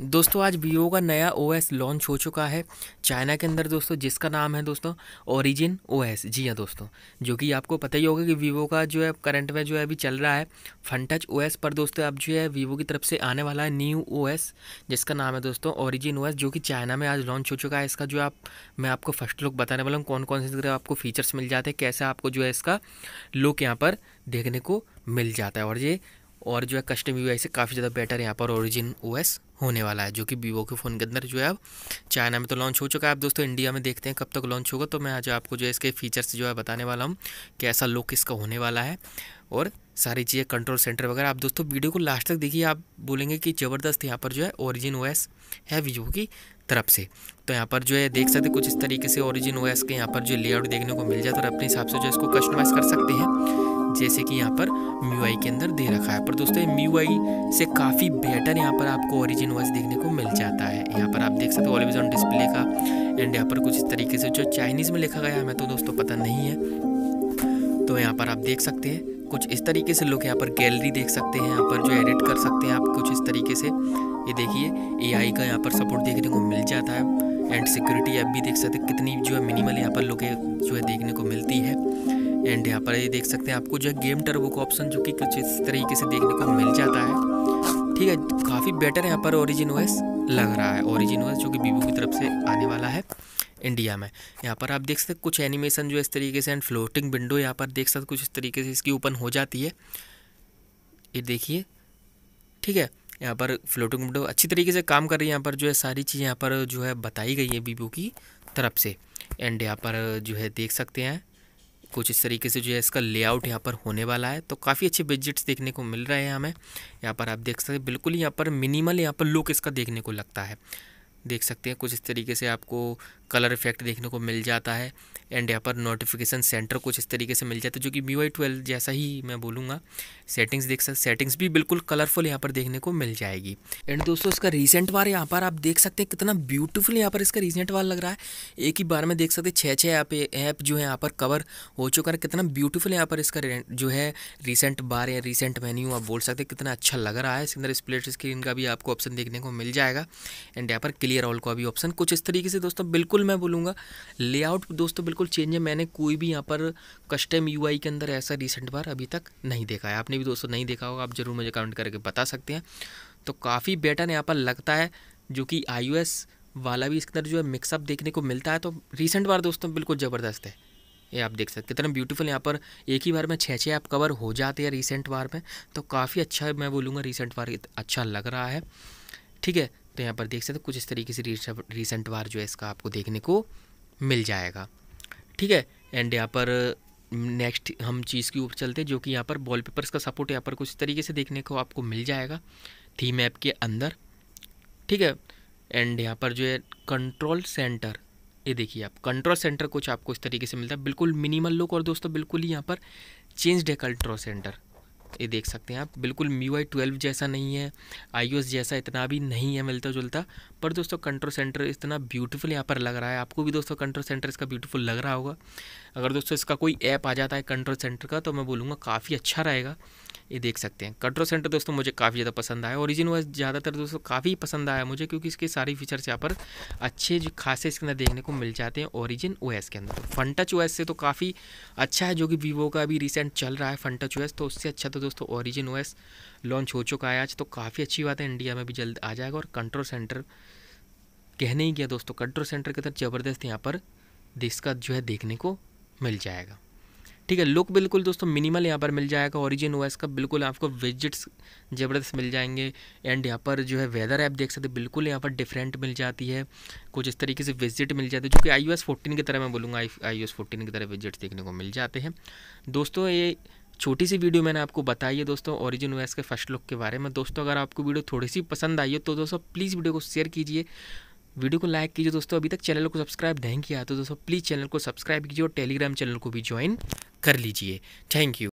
दोस्तों आज वीवो का नया ओएस लॉन्च हो चुका है चाइना के अंदर दोस्तों जिसका नाम है दोस्तों ओरिजिन ओएस जी हाँ दोस्तों जो कि आपको पता ही होगा कि वीवो का जो है करंट में जो है अभी चल रहा है फनटच ओएस पर दोस्तों अब जो है वीवो की तरफ से आने वाला है न्यू ओएस जिसका नाम है दोस्तों ओरिजिन एस जो कि चाइना में आज लॉन्च हो चुका है इसका जो आप मैं आपको फर्स्ट लुक बताने वाला हूँ कौन कौन से आपको फीचर्स मिल जाते हैं कैसे आपको जो है इसका लुक यहाँ पर देखने को मिल जाता है और ये और जो है कस्टम यू से काफ़ी ज़्यादा बेटर यहाँ पर ओरिजिन ओ होने वाला है जो कि वीवो के फ़ोन के अंदर जो है अब चाइना में तो लॉन्च हो चुका है आप दोस्तों इंडिया में देखते हैं कब तक लॉन्च होगा तो मैं आज आपको जो है इसके फीचर्स जो है बताने वाला हूँ कैसा लुक इसका होने वाला है और सारी चीज़ें कंट्रोल सेंटर वगैरह आप दोस्तों वीडियो को लास्ट तक देखिए आप बोलेंगे कि ज़बरदस्त यहाँ पर जो है ओरिजिन ओएस है वीवो की तरफ से तो यहाँ पर जो है देख सकते कुछ इस तरीके से ओरिजिन ओएस के यहाँ पर जो लेआउट देखने को मिल जाता है और अपने हिसाब से जो इसको कस्टमाइज़ कर सकते हैं जैसे कि यहाँ पर म्यू के अंदर दे रखा है पर दोस्तों म्यू से काफ़ी बेटर यहाँ पर आपको ओरिजिन ओएस देखने को मिल जाता है यहाँ पर आप देख सकते हो ऑलविजन डिस्प्ले का एंड यहाँ पर कुछ इस तरीके से जो चाइनीज़ में लिखा गया है हमें तो दोस्तों पता नहीं है तो यहाँ पर आप देख सकते हैं कुछ इस तरीके से लोग यहाँ पर गैलरी देख सकते हैं यहाँ पर जो एडिट कर सकते हैं आप कुछ इस तरीके से ये देखिए एआई का यहाँ पर सपोर्ट देखने को मिल जाता है एंड सिक्योरिटी ऐप भी देख सकते हैं कितनी जो है मिनिमल यहाँ पर लोग जो है देखने को मिलती है एंड यहाँ पर ये देख सकते हैं आपको जो है गेम टर्बो का ऑप्शन जो कि कुछ इस तरीके से देखने को मिल जाता है ठीक है काफ़ी बेटर यहाँ पर ओरिजिन वाइस लग रहा है ओरिजिन वाइस जो कि वीवो की तरफ से आने वाला है इंडिया में यहाँ पर आप देख सकते कुछ एनिमेशन जो इस तरीके से एंड फ्लोटिंग विंडो यहाँ पर देख सकते कुछ इस तरीके से इसकी ओपन हो जाती है ये देखिए ठीक है यहाँ पर फ्लोटिंग विंडो अच्छी तरीके से काम कर रही है यहाँ पर जो है सारी चीज़ यहाँ पर जो है बताई गई है वीवो की तरफ से एंड यहाँ पर जो है देख सकते हैं कुछ इस तरीके से जो है इसका लेआउट यहाँ पर होने वाला है तो काफ़ी अच्छे विजिट्स देखने को मिल रहे हैं हमें यहाँ पर आप देख सकते हैं बिल्कुल यहाँ पर मिनिमल यहाँ पर लुक इसका देखने को लगता है देख सकते हैं कुछ इस तरीके से आपको कलर इफेक्ट देखने को मिल जाता है एंड यहाँ पर नोटिफिकेशन सेंटर कुछ इस तरीके से मिल जाता है जो कि बी वाई ट्वेल्व जैसा ही मैं बोलूँगा सेटिंग्स देख सकते सेटिंग्स भी बिल्कुल कलरफुल यहाँ पर देखने को मिल जाएगी एंड दोस्तों इसका रिसेंट वार यहाँ पर आप देख सकते हैं कितना ब्यूटीफुल यहाँ पर इसका रीसेंट वार लग रहा है एक ही बार में देख सकते हैं छः छः ऐप ऐप जो है यहाँ पर कवर हो चुका है कितना ब्यूटीफुल यहाँ पर इसका जो है रिसेंट बार या रिसेंट मेन्यू आप बोल सकते हैं कितना अच्छा लग रहा है इसके अंदर स्प्लिट स्क्रीन का भी आपको ऑप्शन देखने को मिल जाएगा एंड यहाँ पर क्लियर ऑल का भी ऑप्शन कुछ इस तरीके से दोस्तों बिल्कुल बिल्कुल मैं बोलूँगा लेआउट दोस्तों बिल्कुल चेंज है मैंने कोई भी यहाँ पर कस्टम यू के अंदर ऐसा रिसेंट बार अभी तक नहीं देखा है आपने भी दोस्तों नहीं देखा होगा आप ज़रूर मुझे कमेंट करके बता सकते हैं तो काफ़ी बेटर यहाँ पर लगता है जो कि आई वाला भी इसके अंदर जो है मिक्सअप देखने को मिलता है तो रिसेंट बार दोस्तों बिल्कुल ज़बरदस्त है ये आप देख सकते कितना ब्यूटीफुल यहाँ पर एक ही बार में छः छः ऐप कवर हो जाते हैं रिसेंट बार में तो काफ़ी अच्छा मैं बोलूँगा रिसेंट बार अच्छा लग रहा है ठीक है तो यहाँ पर देख सकते हो कुछ इस तरीके से रिसेंट बार जो है इसका आपको देखने को मिल जाएगा ठीक है एंड यहाँ पर नेक्स्ट mm, हम चीज़ के ऊपर चलते हैं जो कि यहाँ पर वॉल पेपर्स का सपोर्ट यहाँ पर कुछ तरीके से देखने को आपको मिल जाएगा थीम ऐप के अंदर ठीक है एंड यहाँ पर जो है कंट्रोल सेंटर ये देखिए आप कंट्रोल सेंटर कुछ आपको इस तरीके से मिलता है बिल्कुल मिनिमल लुक और दोस्तों बिल्कुल ही यहाँ पर चेंज है कंट्रोल सेंटर ये देख सकते हैं आप बिल्कुल म्यू आई ट्वेल्व जैसा नहीं है आई जैसा इतना भी नहीं है मिलता जुलता पर दोस्तों कंट्रोल सेंटर इतना ब्यूटीफुल यहाँ पर लग रहा है आपको भी दोस्तों कंट्रोल सेंटर इसका ब्यूटीफुल लग रहा होगा अगर दोस्तों इसका कोई ऐप आ जाता है कंट्रोल सेंटर का तो मैं बोलूँगा काफ़ी अच्छा रहेगा ये देख सकते हैं कंट्रोल सेंटर दोस्तों मुझे काफ़ी ज़्यादा पसंद आया ओरिजिन वाइज ज़्यादातर दोस्तों काफ़ी पसंद आया मुझे क्योंकि इसके सारे फीचर्स यहाँ पर अच्छे जो खासे इसके अंदर देखने को मिल जाते हैं ओरिजिन ओ के अंदर तो टच ओ से तो काफ़ी अच्छा है जो कि वीवो का अभी रिसेंट चल रहा है टच ओ तो उससे अच्छा तो दोस्तों ओरिजिन ओ लॉन्च हो चुका है आज तो काफ़ी अच्छी बात है इंडिया में भी जल्द आ जाएगा और कंट्रोल सेंटर कहने ही गया दोस्तों कंट्रोल सेंटर के अंदर ज़बरदस्त यहाँ पर इसका जो है देखने को मिल जाएगा ठीक है लुक बिल्कुल दोस्तों मिनिमल यहाँ पर मिल जाएगा ओरिजिन ओएस का बिल्कुल आपको विजिट्स ज़बरदस्त मिल जाएंगे एंड यहाँ पर जो है वेदर ऐप देख सकते हैं बिल्कुल यहाँ पर डिफरेंट मिल जाती है कुछ इस तरीके से विजिट मिल जाते हैं जो कि आई यू की तरह मैं बोलूँगा आई यू की तरह विजिट्स देखने को मिल जाते हैं दोस्तों ये छोटी सी वीडियो मैंने आपको बताई है दोस्तों ओरिजिन ओएस के फर्स्ट लुक के बारे में दोस्तों अगर आपको वीडियो थोड़ी सी पसंद आई हो तो दोस्तों प्लीज़ वीडियो को शेयर कीजिए वीडियो को लाइक कीजिए दोस्तों अभी तक चैनल को सब्सक्राइब नहीं किया तो दोस्तों प्लीज़ चैनल को सब्सक्राइब कीजिए और टेलीग्राम चैनल को भी ज्वाइन कर लीजिए थैंक यू